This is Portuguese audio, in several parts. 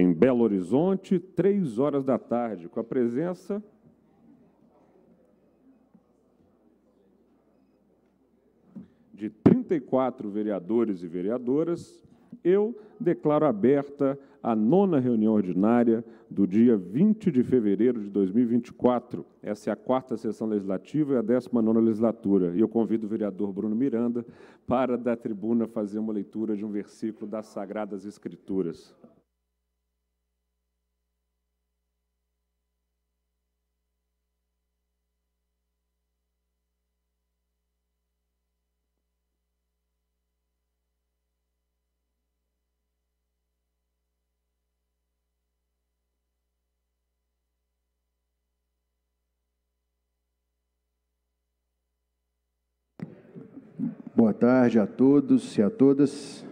em Belo Horizonte, três horas da tarde, com a presença de 34 vereadores e vereadoras, eu declaro aberta a nona reunião ordinária do dia 20 de fevereiro de 2024. Essa é a quarta sessão legislativa e a décima nona legislatura. E eu convido o vereador Bruno Miranda para, da tribuna, fazer uma leitura de um versículo das Sagradas Escrituras. tarde a todos e a todas.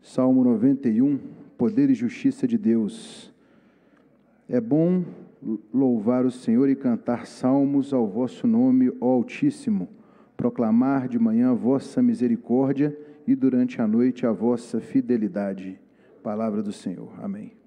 Salmo 91, Poder e Justiça de Deus. É bom louvar o Senhor e cantar salmos ao vosso nome, ó Altíssimo, proclamar de manhã a vossa misericórdia e durante a noite a vossa fidelidade. Palavra do Senhor. Amém.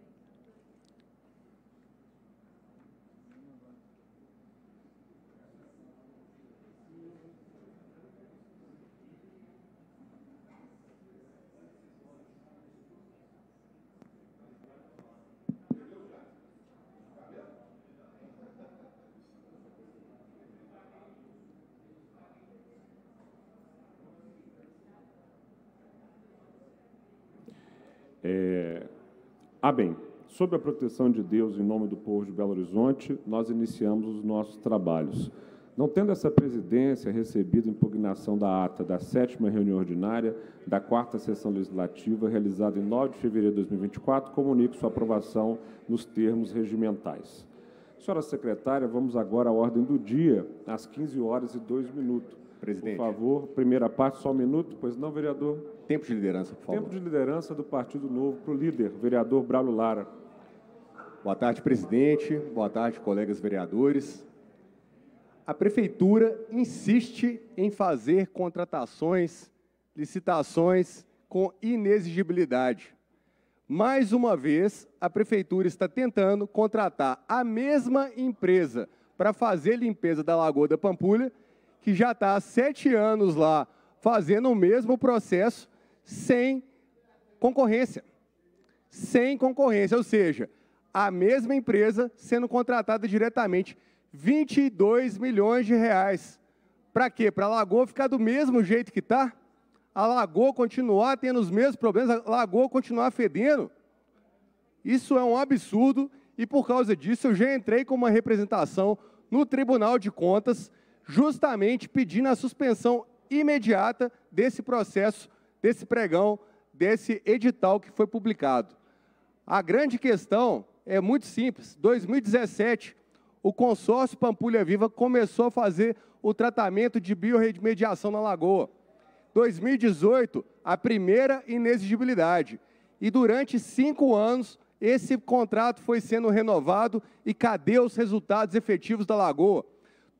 Ah, bem, sob a proteção de Deus em nome do povo de Belo Horizonte, nós iniciamos os nossos trabalhos. Não tendo essa presidência recebido impugnação da ata da sétima reunião ordinária da quarta sessão legislativa, realizada em 9 de fevereiro de 2024, comunico sua aprovação nos termos regimentais. Senhora secretária, vamos agora à ordem do dia, às 15 horas e 2 minutos. Presidente. Por favor, primeira parte, só um minuto, pois não, vereador? Tempo de liderança, por favor. Tempo de liderança do Partido Novo para o líder, vereador Bralo Lara. Boa tarde, presidente. Boa tarde, colegas vereadores. A prefeitura insiste em fazer contratações, licitações com inexigibilidade. Mais uma vez, a prefeitura está tentando contratar a mesma empresa para fazer limpeza da Lagoa da Pampulha, que já está há sete anos lá fazendo o mesmo processo sem concorrência. Sem concorrência, ou seja, a mesma empresa sendo contratada diretamente. 22 milhões de reais. Para quê? Para a Lagoa ficar do mesmo jeito que está? A Lagoa continuar tendo os mesmos problemas? A Lagoa continuar fedendo? Isso é um absurdo e por causa disso eu já entrei com uma representação no Tribunal de Contas, justamente pedindo a suspensão imediata desse processo desse pregão, desse edital que foi publicado. A grande questão é muito simples. 2017, o consórcio Pampulha Viva começou a fazer o tratamento de biorremediação na lagoa. 2018, a primeira inexigibilidade. E durante cinco anos, esse contrato foi sendo renovado e cadê os resultados efetivos da lagoa?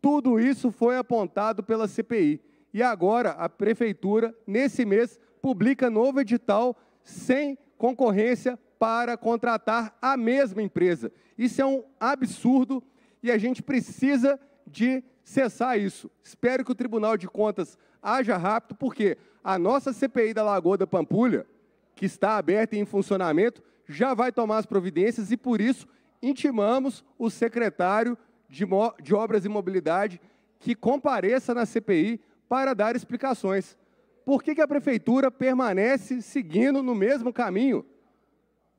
Tudo isso foi apontado pela CPI. E agora, a Prefeitura, nesse mês, publica novo edital sem concorrência para contratar a mesma empresa. Isso é um absurdo e a gente precisa de cessar isso. Espero que o Tribunal de Contas haja rápido, porque a nossa CPI da Lagoa da Pampulha, que está aberta e em funcionamento, já vai tomar as providências e, por isso, intimamos o secretário de, de Obras e Mobilidade que compareça na CPI para dar explicações por que, que a prefeitura permanece seguindo no mesmo caminho?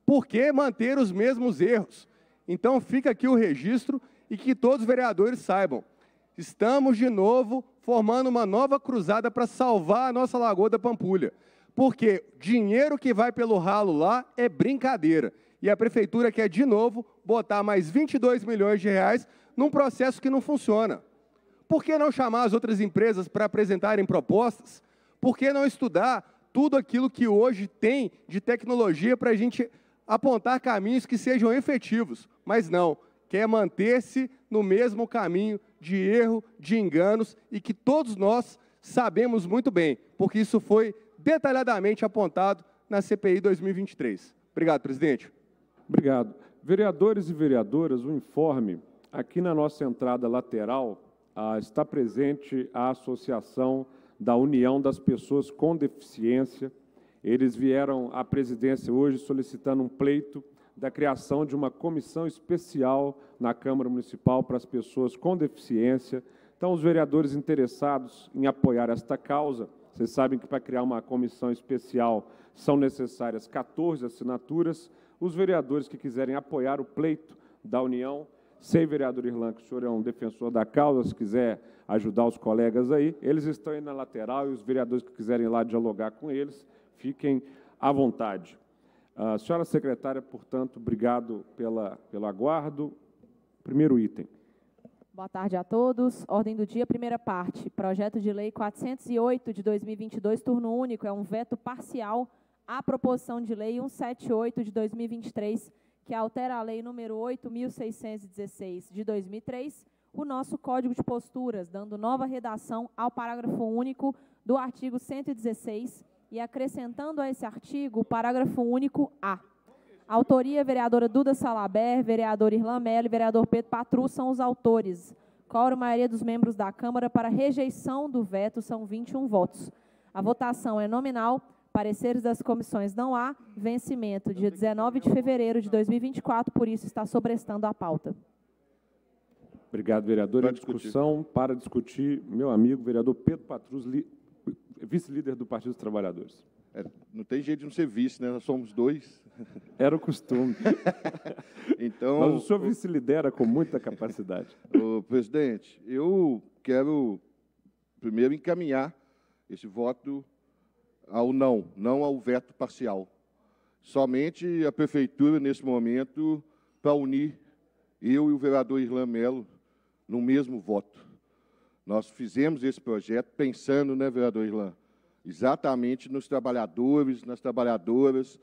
Por que manter os mesmos erros? Então fica aqui o registro e que todos os vereadores saibam. Estamos de novo formando uma nova cruzada para salvar a nossa Lagoa da Pampulha. Porque dinheiro que vai pelo ralo lá é brincadeira. E a prefeitura quer de novo botar mais 22 milhões de reais num processo que não funciona. Por que não chamar as outras empresas para apresentarem propostas por que não estudar tudo aquilo que hoje tem de tecnologia para a gente apontar caminhos que sejam efetivos? Mas não, quer manter-se no mesmo caminho de erro, de enganos e que todos nós sabemos muito bem, porque isso foi detalhadamente apontado na CPI 2023. Obrigado, presidente. Obrigado. Vereadores e vereadoras, o informe, aqui na nossa entrada lateral, ah, está presente a Associação da União das Pessoas com Deficiência. Eles vieram à presidência hoje solicitando um pleito da criação de uma comissão especial na Câmara Municipal para as pessoas com deficiência. Então, os vereadores interessados em apoiar esta causa, vocês sabem que para criar uma comissão especial são necessárias 14 assinaturas. Os vereadores que quiserem apoiar o pleito da União Sei, vereador Irlan, que o senhor é um defensor da causa, se quiser ajudar os colegas aí. Eles estão aí na lateral e os vereadores que quiserem ir lá dialogar com eles, fiquem à vontade. Ah, senhora secretária, portanto, obrigado pela, pelo aguardo. Primeiro item. Boa tarde a todos. Ordem do dia, primeira parte. Projeto de Lei 408 de 2022, turno único, é um veto parcial à proposição de Lei 178 de 2023 que altera a Lei número 8.616 de 2003, o nosso Código de Posturas, dando nova redação ao parágrafo único do artigo 116 e acrescentando a esse artigo o parágrafo único A. Autoria, vereadora Duda Salaber, vereador Irlan Mello e vereador Pedro Patru são os autores. Coro, maioria dos membros da Câmara para rejeição do veto são 21 votos. A votação é nominal. Pareceres das comissões não há vencimento, dia 19 de fevereiro de 2024, por isso está sobrestando a pauta. Obrigado, vereador. Para discussão, discutir. para discutir, meu amigo, vereador Pedro Patrus, vice-líder do Partido dos Trabalhadores. É, não tem jeito de não ser vice, né? Nós somos dois. Era o costume. então, Mas o senhor vice-lidera com muita capacidade. o presidente, eu quero primeiro encaminhar esse voto ao não, não ao veto parcial. Somente a prefeitura, nesse momento, para unir eu e o vereador Irlan Melo no mesmo voto. Nós fizemos esse projeto pensando, né, vereador Irlan, exatamente nos trabalhadores, nas trabalhadoras,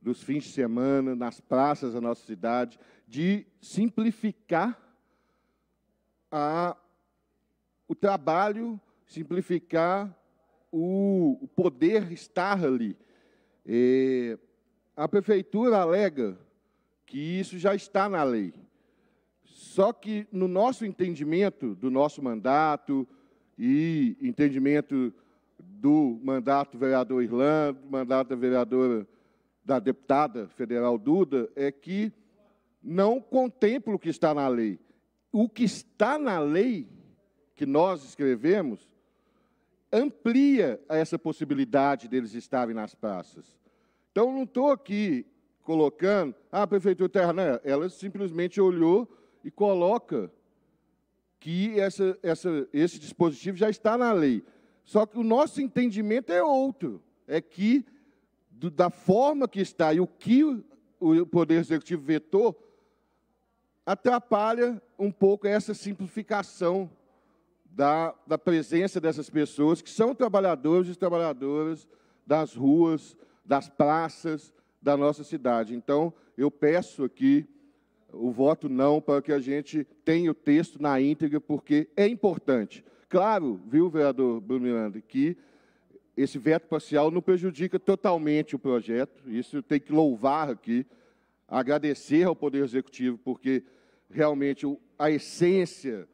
dos fins de semana, nas praças da nossa cidade, de simplificar a, o trabalho, simplificar o poder estar ali. É, a prefeitura alega que isso já está na lei. Só que, no nosso entendimento do nosso mandato e entendimento do mandato do vereador Irlanda, mandato da vereadora, da deputada federal Duda, é que não contempla o que está na lei. O que está na lei, que nós escrevemos, amplia essa possibilidade deles estarem nas praças. Então, não estou aqui colocando, ah, a Prefeitura Terra, ela simplesmente olhou e coloca que essa, essa, esse dispositivo já está na lei. Só que o nosso entendimento é outro, é que do, da forma que está e o que o, o Poder Executivo vetou, atrapalha um pouco essa simplificação da, da presença dessas pessoas que são trabalhadores e trabalhadoras das ruas, das praças da nossa cidade. Então, eu peço aqui o voto não para que a gente tenha o texto na íntegra, porque é importante. Claro, viu, vereador Bruno Miranda, que esse veto parcial não prejudica totalmente o projeto, isso tem que louvar aqui, agradecer ao Poder Executivo, porque realmente a essência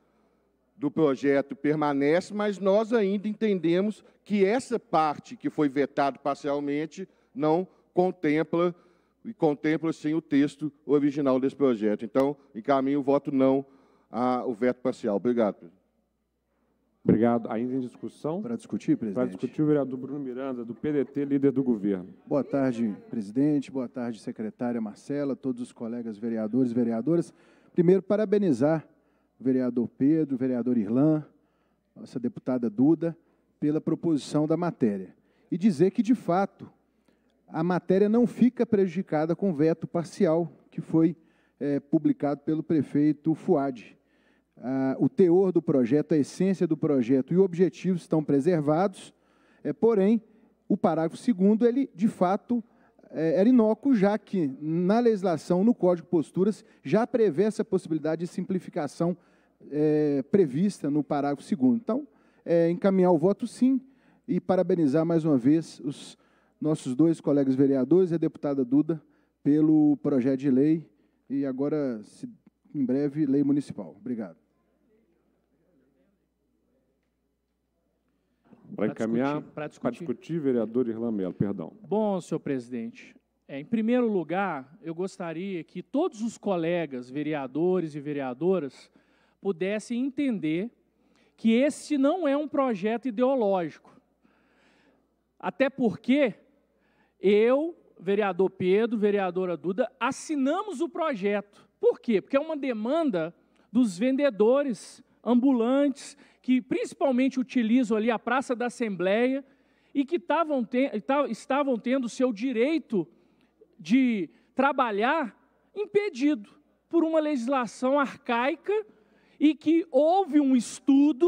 do projeto permanece, mas nós ainda entendemos que essa parte que foi vetada parcialmente não contempla e contempla sim o texto original desse projeto. Então, encaminho o voto não ao veto parcial. Obrigado. Obrigado. Ainda em discussão? Para discutir, presidente. Para discutir o vereador Bruno Miranda, do PDT, líder do governo. Boa tarde, presidente. Boa tarde, secretária Marcela, todos os colegas vereadores e vereadoras. Primeiro, parabenizar vereador Pedro, vereador Irlan, nossa deputada Duda, pela proposição da matéria. E dizer que, de fato, a matéria não fica prejudicada com veto parcial que foi é, publicado pelo prefeito Fuad. Ah, o teor do projeto, a essência do projeto e o objetivo estão preservados, é, porém, o parágrafo segundo, ele, de fato, é, era inócuo, já que na legislação, no Código de Posturas, já prevê essa possibilidade de simplificação é, prevista no parágrafo 2. Então, é, encaminhar o voto sim e parabenizar mais uma vez os nossos dois colegas vereadores e a deputada Duda pelo projeto de lei e agora, se, em breve, lei municipal. Obrigado. Para encaminhar, para discutir. discutir. vereador Irlan Mello, perdão. Bom, senhor presidente. É, em primeiro lugar, eu gostaria que todos os colegas, vereadores e vereadoras, pudesse entender que este não é um projeto ideológico. Até porque eu, vereador Pedro, vereadora Duda, assinamos o projeto. Por quê? Porque é uma demanda dos vendedores ambulantes que principalmente utilizam ali a Praça da Assembleia e que estavam te estavam tendo seu direito de trabalhar impedido por uma legislação arcaica e que houve um estudo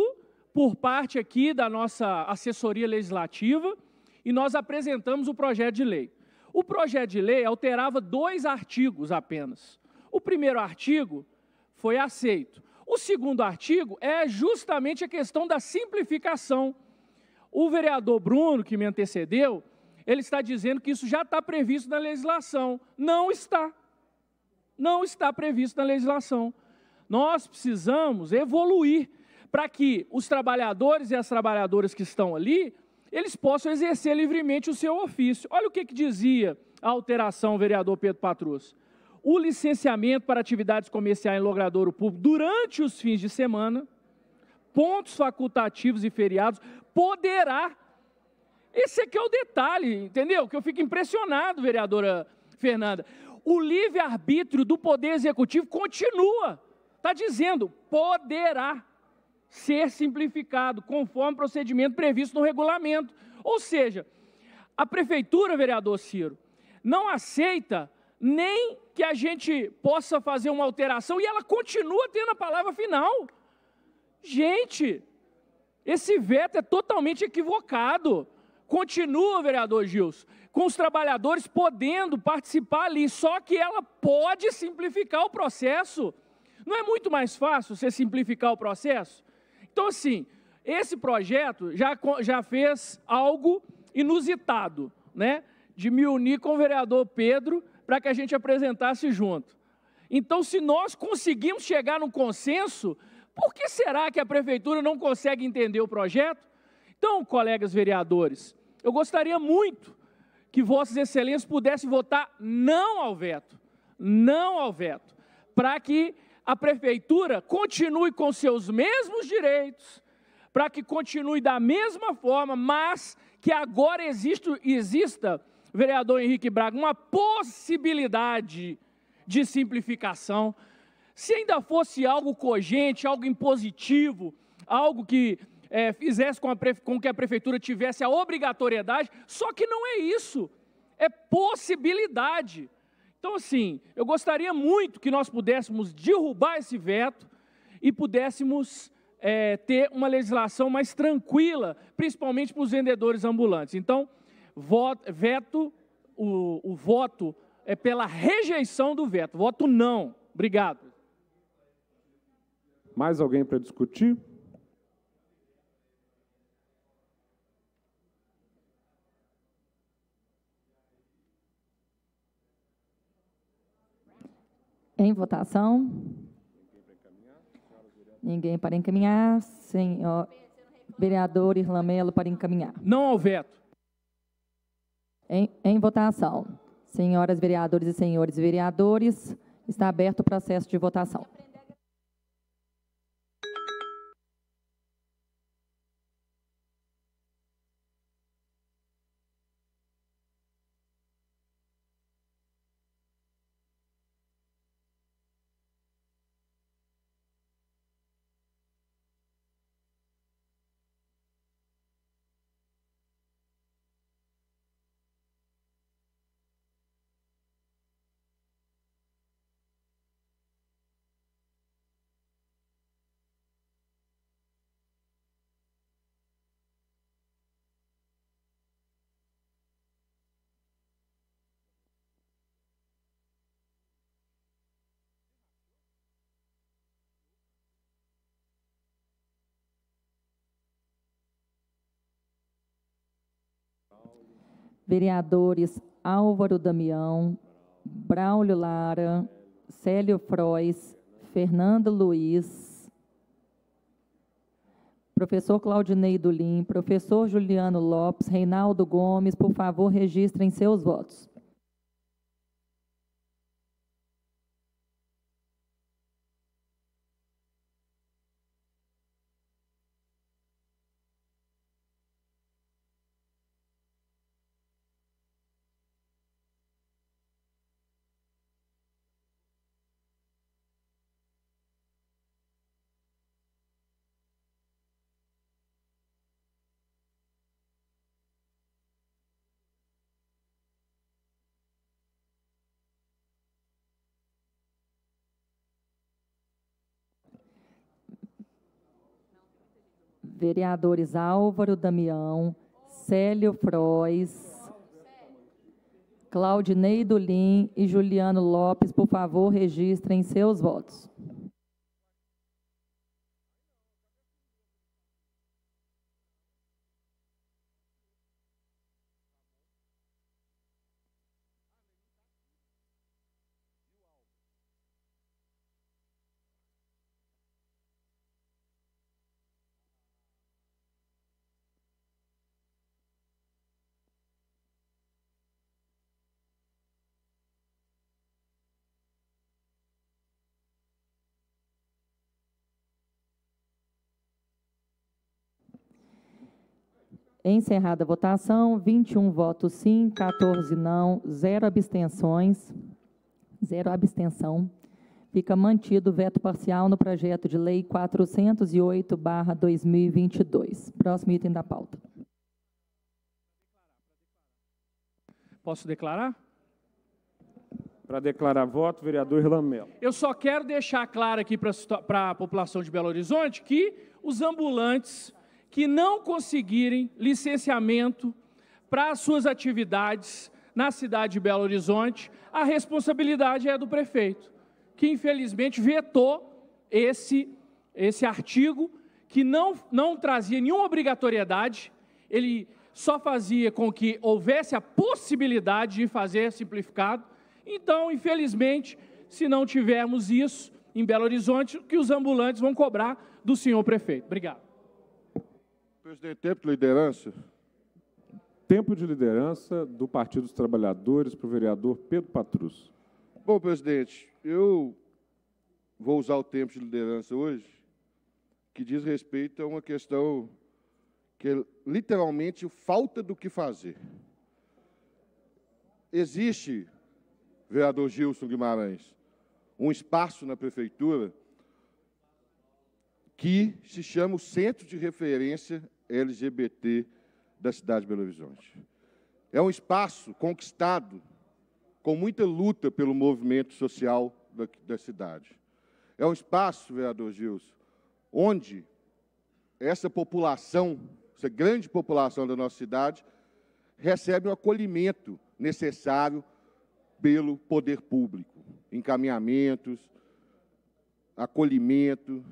por parte aqui da nossa assessoria legislativa e nós apresentamos o projeto de lei. O projeto de lei alterava dois artigos apenas. O primeiro artigo foi aceito. O segundo artigo é justamente a questão da simplificação. O vereador Bruno, que me antecedeu, ele está dizendo que isso já está previsto na legislação. Não está. Não está previsto na legislação. Nós precisamos evoluir para que os trabalhadores e as trabalhadoras que estão ali, eles possam exercer livremente o seu ofício. Olha o que, que dizia a alteração, vereador Pedro Patrus. O licenciamento para atividades comerciais em logradouro público durante os fins de semana, pontos facultativos e feriados, poderá. Esse aqui é o detalhe, entendeu? Que eu fico impressionado, vereadora Fernanda. O livre-arbítrio do Poder Executivo continua. Está dizendo, poderá ser simplificado, conforme o procedimento previsto no regulamento. Ou seja, a prefeitura, vereador Ciro, não aceita nem que a gente possa fazer uma alteração e ela continua tendo a palavra final. Gente, esse veto é totalmente equivocado. Continua, vereador Gilson, com os trabalhadores podendo participar ali, só que ela pode simplificar o processo. Não é muito mais fácil você simplificar o processo? Então, assim, esse projeto já, já fez algo inusitado, né? De me unir com o vereador Pedro para que a gente apresentasse junto. Então, se nós conseguimos chegar num consenso, por que será que a prefeitura não consegue entender o projeto? Então, colegas vereadores, eu gostaria muito que Vossas Excelências pudessem votar não ao veto, não ao veto, para que a prefeitura continue com seus mesmos direitos, para que continue da mesma forma, mas que agora exista, exista vereador Henrique Braga, uma possibilidade de simplificação. Se ainda fosse algo cogente, algo impositivo, algo que é, fizesse com, com que a prefeitura tivesse a obrigatoriedade, só que não é isso, é possibilidade. Então, assim, eu gostaria muito que nós pudéssemos derrubar esse veto e pudéssemos é, ter uma legislação mais tranquila, principalmente para os vendedores ambulantes. Então, voto, veto, o, o voto é pela rejeição do veto, voto não. Obrigado. Mais alguém para discutir? Em votação. Ninguém para encaminhar. Senhor vereador Irlamelo para encaminhar. Não ao veto. Em, em votação. Senhoras vereadoras e senhores vereadores, está aberto o processo de votação. vereadores Álvaro Damião, Braulio Lara, Célio Frois, Fernando Luiz, professor Claudinei Dulim, professor Juliano Lopes, Reinaldo Gomes, por favor, registrem seus votos. vereadores Álvaro Damião, Célio Frois, Claudinei Dolim e Juliano Lopes, por favor, registrem seus votos. Encerrada a votação, 21 votos sim, 14 não, zero abstenções, zero abstenção. Fica mantido o veto parcial no projeto de lei 408/2022. Próximo item da pauta. Posso declarar? Para declarar voto, vereador Lamelo. Eu só quero deixar claro aqui para a população de Belo Horizonte que os ambulantes que não conseguirem licenciamento para suas atividades na cidade de Belo Horizonte, a responsabilidade é do prefeito, que infelizmente vetou esse, esse artigo, que não, não trazia nenhuma obrigatoriedade, ele só fazia com que houvesse a possibilidade de fazer simplificado. Então, infelizmente, se não tivermos isso em Belo Horizonte, que os ambulantes vão cobrar do senhor prefeito. Obrigado. Presidente, tempo de liderança? Tempo de liderança do Partido dos Trabalhadores para o vereador Pedro Patrus. Bom, presidente, eu vou usar o tempo de liderança hoje, que diz respeito a uma questão que é literalmente falta do que fazer. Existe, vereador Gilson Guimarães, um espaço na prefeitura que se chama o Centro de Referência LGBT da cidade de Belo Horizonte. É um espaço conquistado com muita luta pelo movimento social da, da cidade. É um espaço, vereador Gilson, onde essa população, essa grande população da nossa cidade, recebe o acolhimento necessário pelo poder público. Encaminhamentos, acolhimento,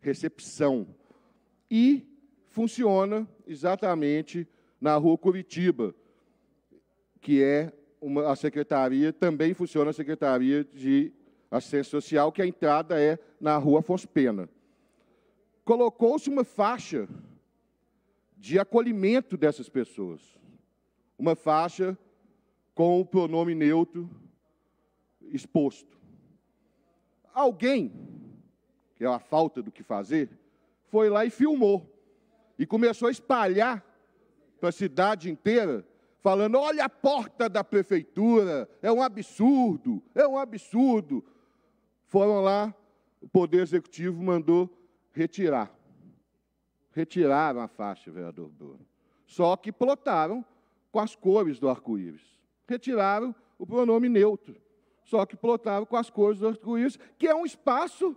recepção. E funciona exatamente na rua Curitiba, que é uma, a secretaria, também funciona a Secretaria de Assistência Social, que a entrada é na rua Afonso Pena. Colocou-se uma faixa de acolhimento dessas pessoas, uma faixa com o pronome neutro exposto. Alguém, que é a falta do que fazer, foi lá e filmou e começou a espalhar para a cidade inteira, falando: olha a porta da prefeitura, é um absurdo, é um absurdo. Foram lá, o Poder Executivo mandou retirar. Retiraram a faixa, vereador Bruno. Só que plotaram com as cores do arco-íris. Retiraram o pronome neutro. Só que plotaram com as cores do arco-íris, que é um espaço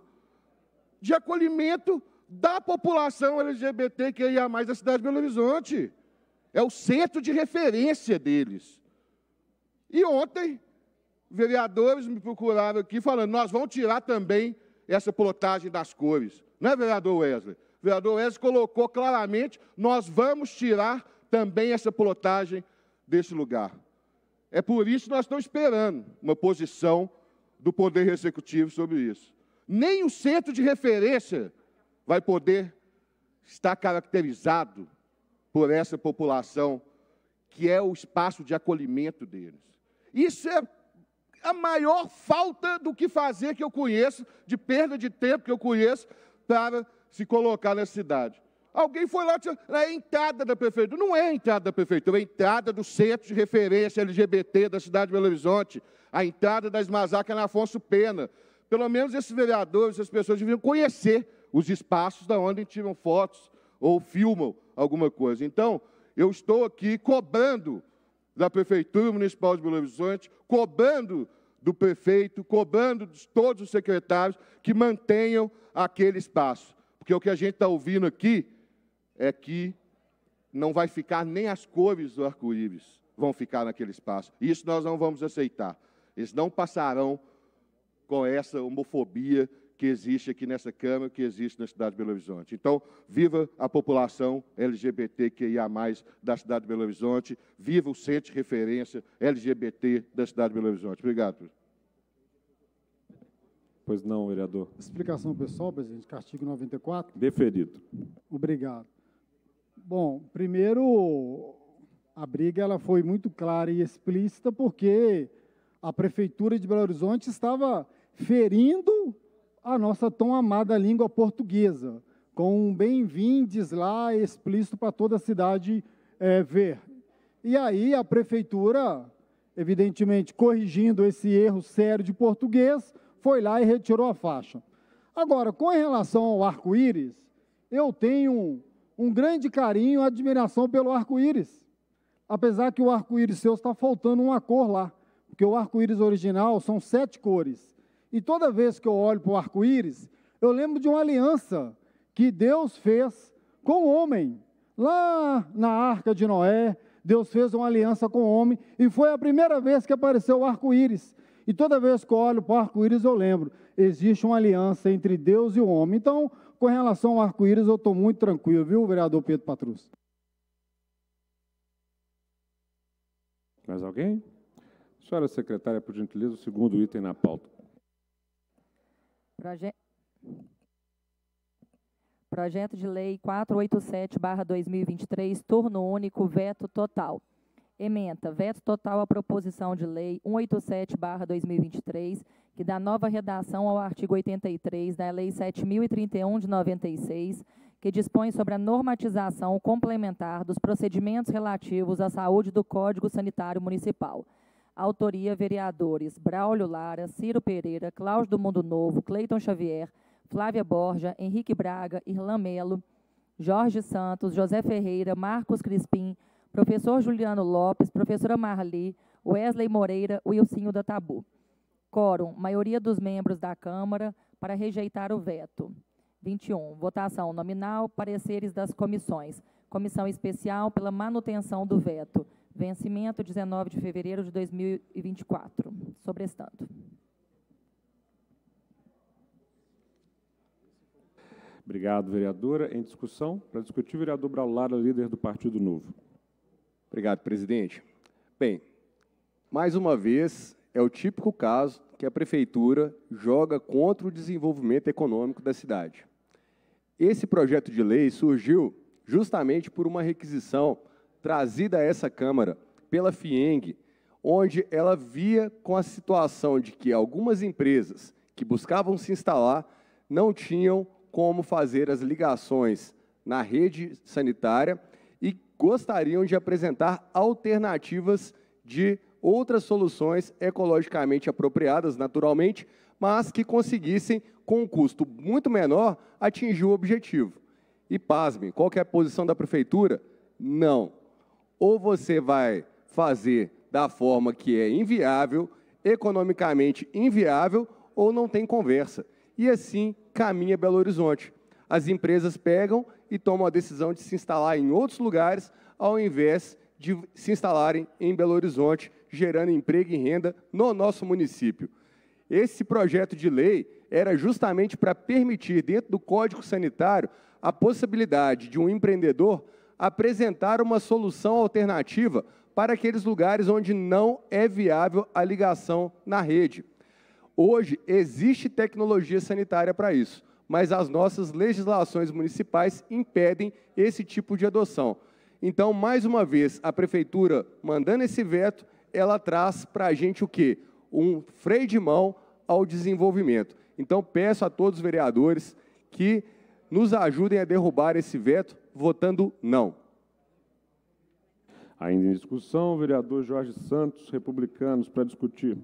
de acolhimento da população LGBT que ia mais da cidade de Belo Horizonte. É o centro de referência deles. E ontem, vereadores me procuraram aqui falando, nós vamos tirar também essa plotagem das cores. Não é, vereador Wesley? O vereador Wesley colocou claramente, nós vamos tirar também essa plotagem desse lugar. É por isso que nós estamos esperando uma posição do Poder Executivo sobre isso. Nem o centro de referência vai poder estar caracterizado por essa população, que é o espaço de acolhimento deles. Isso é a maior falta do que fazer que eu conheço, de perda de tempo que eu conheço, para se colocar nessa cidade. Alguém foi lá, é a entrada da prefeitura. Não é a entrada da prefeitura, é a entrada do centro de referência LGBT da cidade de Belo Horizonte, a entrada das Masacas na Afonso Pena. Pelo menos esses vereadores, essas pessoas deviam conhecer os espaços da onde tiram fotos ou filmam alguma coisa. Então, eu estou aqui cobrando da Prefeitura Municipal de Belo Horizonte, cobrando do prefeito, cobrando de todos os secretários que mantenham aquele espaço. Porque o que a gente está ouvindo aqui é que não vai ficar nem as cores do arco-íris vão ficar naquele espaço. Isso nós não vamos aceitar. Eles não passarão com essa homofobia que existe aqui nessa Câmara, que existe na cidade de Belo Horizonte. Então, viva a população LGBTQIA, da cidade de Belo Horizonte, viva o centro de referência LGBT da cidade de Belo Horizonte. Obrigado. Pois não, vereador. Explicação pessoal, presidente, artigo 94. Deferido. Obrigado. Bom, primeiro, a briga ela foi muito clara e explícita porque a prefeitura de Belo Horizonte estava ferindo a nossa tão amada língua portuguesa, com um bem-vindes lá explícito para toda a cidade é, ver. E aí a prefeitura, evidentemente corrigindo esse erro sério de português, foi lá e retirou a faixa. Agora, com relação ao arco-íris, eu tenho um grande carinho e admiração pelo arco-íris. Apesar que o arco-íris seu está faltando uma cor lá, porque o arco-íris original são sete cores. E toda vez que eu olho para o arco-íris, eu lembro de uma aliança que Deus fez com o homem. Lá na arca de Noé, Deus fez uma aliança com o homem e foi a primeira vez que apareceu o arco-íris. E toda vez que eu olho para o arco-íris, eu lembro: existe uma aliança entre Deus e o homem. Então, com relação ao arco-íris, eu estou muito tranquilo, viu, vereador Pedro Patrus? Mais alguém? Senhora secretária, por gentileza, o segundo item na pauta. Proje... Projeto de Lei 487-2023, turno único, veto total. Ementa, veto total à proposição de lei 187-2023, que dá nova redação ao artigo 83 da Lei 7.031 de 96, que dispõe sobre a normatização complementar dos procedimentos relativos à saúde do Código Sanitário Municipal. Autoria: vereadores Braulio Lara, Ciro Pereira, Cláudio do Mundo Novo, Cleiton Xavier, Flávia Borja, Henrique Braga, Irlan Melo, Jorge Santos, José Ferreira, Marcos Crispim, professor Juliano Lopes, professora Marli, Wesley Moreira, Wilcinho da Tabu. Quórum, maioria dos membros da Câmara para rejeitar o veto. 21. Votação nominal, pareceres das comissões. Comissão especial pela manutenção do veto. Vencimento 19 de fevereiro de 2024. Sobrestando. Obrigado, vereadora. Em discussão, para discutir, vereador Braulara, líder do Partido Novo. Obrigado, presidente. Bem, mais uma vez, é o típico caso que a prefeitura joga contra o desenvolvimento econômico da cidade. Esse projeto de lei surgiu justamente por uma requisição trazida a essa Câmara pela FIENG, onde ela via com a situação de que algumas empresas que buscavam se instalar não tinham como fazer as ligações na rede sanitária e gostariam de apresentar alternativas de outras soluções ecologicamente apropriadas, naturalmente, mas que conseguissem, com um custo muito menor, atingir o objetivo. E pasme, qual é a posição da prefeitura? Não. Ou você vai fazer da forma que é inviável, economicamente inviável, ou não tem conversa. E assim caminha Belo Horizonte. As empresas pegam e tomam a decisão de se instalar em outros lugares, ao invés de se instalarem em Belo Horizonte, gerando emprego e renda no nosso município. Esse projeto de lei era justamente para permitir, dentro do Código Sanitário, a possibilidade de um empreendedor apresentar uma solução alternativa para aqueles lugares onde não é viável a ligação na rede. Hoje existe tecnologia sanitária para isso, mas as nossas legislações municipais impedem esse tipo de adoção. Então, mais uma vez, a prefeitura mandando esse veto, ela traz para a gente o quê? Um freio de mão ao desenvolvimento. Então, peço a todos os vereadores que nos ajudem a derrubar esse veto votando não. Ainda em discussão, o vereador Jorge Santos, republicanos, para discutir.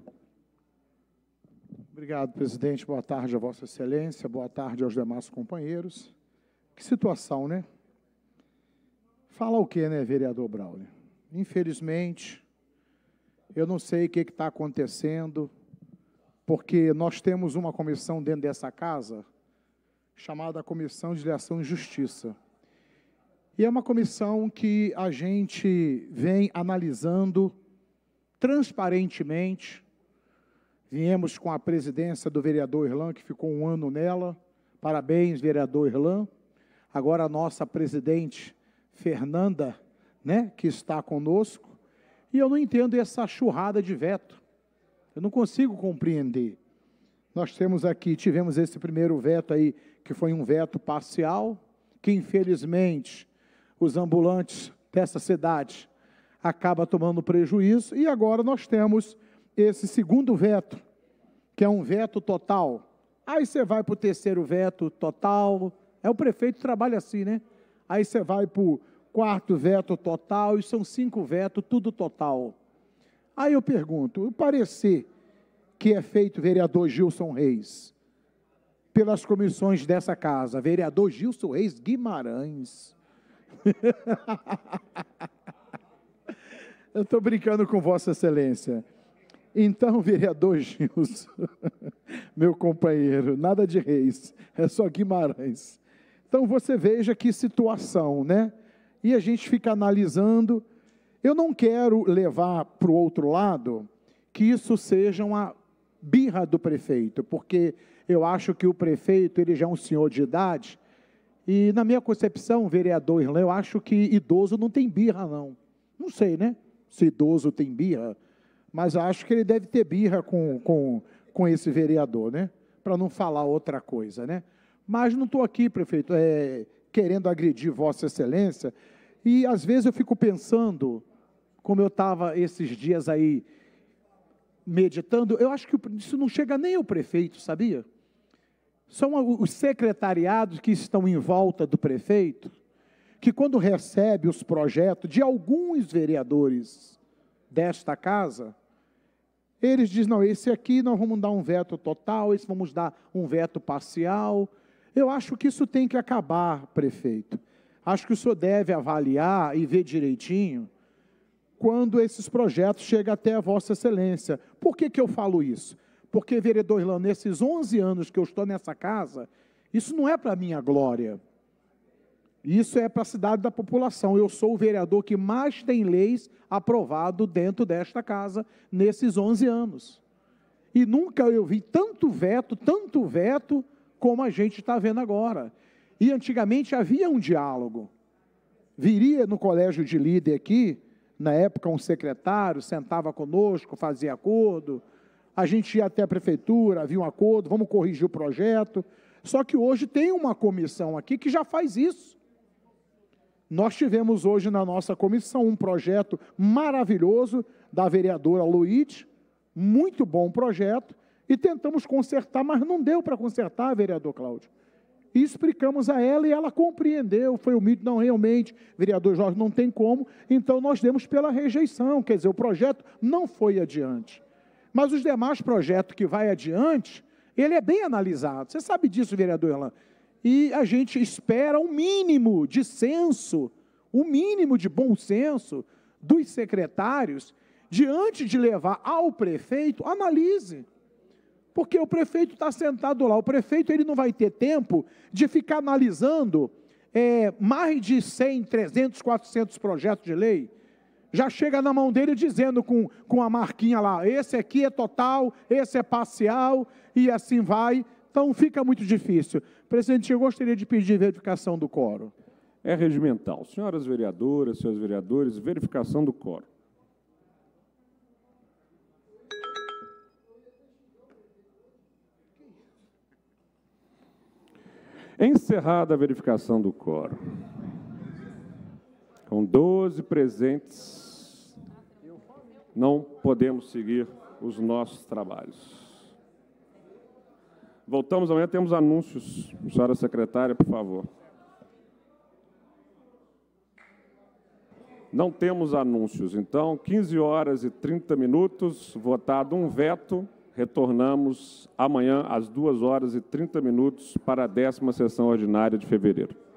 Obrigado, presidente. Boa tarde a Vossa Excelência, boa tarde aos demais companheiros. Que situação, né? Fala o que, né, vereador Braulio? Infelizmente, eu não sei o que está acontecendo, porque nós temos uma comissão dentro dessa casa chamada Comissão de Legislação e Justiça. E é uma comissão que a gente vem analisando transparentemente. Viemos com a presidência do vereador Irlan, que ficou um ano nela. Parabéns, vereador Irlan. Agora a nossa presidente Fernanda, né, que está conosco. E eu não entendo essa churrada de veto. Eu não consigo compreender. Nós temos aqui, tivemos esse primeiro veto aí, que foi um veto parcial, que infelizmente os ambulantes dessa cidade acaba tomando prejuízo e agora nós temos esse segundo veto, que é um veto total. Aí você vai para o terceiro veto total, é o prefeito que trabalha assim, né? Aí você vai para o quarto veto total, e são cinco vetos, tudo total. Aí eu pergunto, o parecer que é feito vereador Gilson Reis, pelas comissões dessa casa, vereador Gilson Reis Guimarães, Eu estou brincando com Vossa Excelência. Então, vereador Gilson, meu companheiro, nada de reis, é só Guimarães. Então, você veja que situação, né? E a gente fica analisando. Eu não quero levar para o outro lado que isso seja uma birra do prefeito, porque eu acho que o prefeito, ele já é um senhor de idade, e na minha concepção, vereador Irlan, eu acho que idoso não tem birra, não. Não sei, né? Se idoso tem birra, mas acho que ele deve ter birra com, com, com esse vereador, né? Para não falar outra coisa, né? Mas não estou aqui, prefeito, é, querendo agredir Vossa Excelência. E às vezes eu fico pensando, como eu estava esses dias aí meditando, eu acho que isso não chega nem ao prefeito, sabia? São os secretariados que estão em volta do prefeito, que quando recebe os projetos de alguns vereadores desta casa, eles dizem, não, esse aqui nós vamos dar um veto total, esse vamos dar um veto parcial. Eu acho que isso tem que acabar, prefeito. Acho que o senhor deve avaliar e ver direitinho quando esses projetos chegam até a Vossa Excelência. Por que, que eu falo isso? Porque, vereador Irlan, nesses 11 anos que eu estou nessa casa, isso não é para minha glória. Isso é para a cidade da população. Eu sou o vereador que mais tem leis aprovado dentro desta casa nesses 11 anos. E nunca eu vi tanto veto, tanto veto, como a gente está vendo agora. E antigamente havia um diálogo. Viria no colégio de líder aqui, na época, um secretário, sentava conosco, fazia acordo, a gente ia até a prefeitura, havia um acordo, vamos corrigir o projeto. Só que hoje tem uma comissão aqui que já faz isso. Nós tivemos hoje na nossa comissão um projeto maravilhoso da vereadora Luiz, muito bom projeto, e tentamos consertar, mas não deu para consertar, vereador Cláudio. E explicamos a ela e ela compreendeu, foi humilde, não, realmente, vereador Jorge, não tem como, então nós demos pela rejeição, quer dizer, o projeto não foi adiante. Mas os demais projetos que vai adiante, ele é bem analisado. Você sabe disso, vereador Elan. E a gente espera um mínimo de senso, um mínimo de bom senso dos secretários diante de levar ao prefeito, analise. Porque o prefeito está sentado lá. O prefeito ele não vai ter tempo de ficar analisando é, mais de 100, 300, 400 projetos de lei já chega na mão dele dizendo com, com a marquinha lá: esse aqui é total, esse é parcial, e assim vai. Então fica muito difícil. Presidente, eu gostaria de pedir verificação do coro. É regimental. Senhoras vereadoras, senhores vereadores, verificação do coro. Encerrada a verificação do coro. Com 12 presentes, não podemos seguir os nossos trabalhos. Voltamos amanhã, temos anúncios. Senhora secretária, por favor. Não temos anúncios, então, 15 horas e 30 minutos, votado um veto, retornamos amanhã às 2 horas e 30 minutos para a décima sessão ordinária de fevereiro.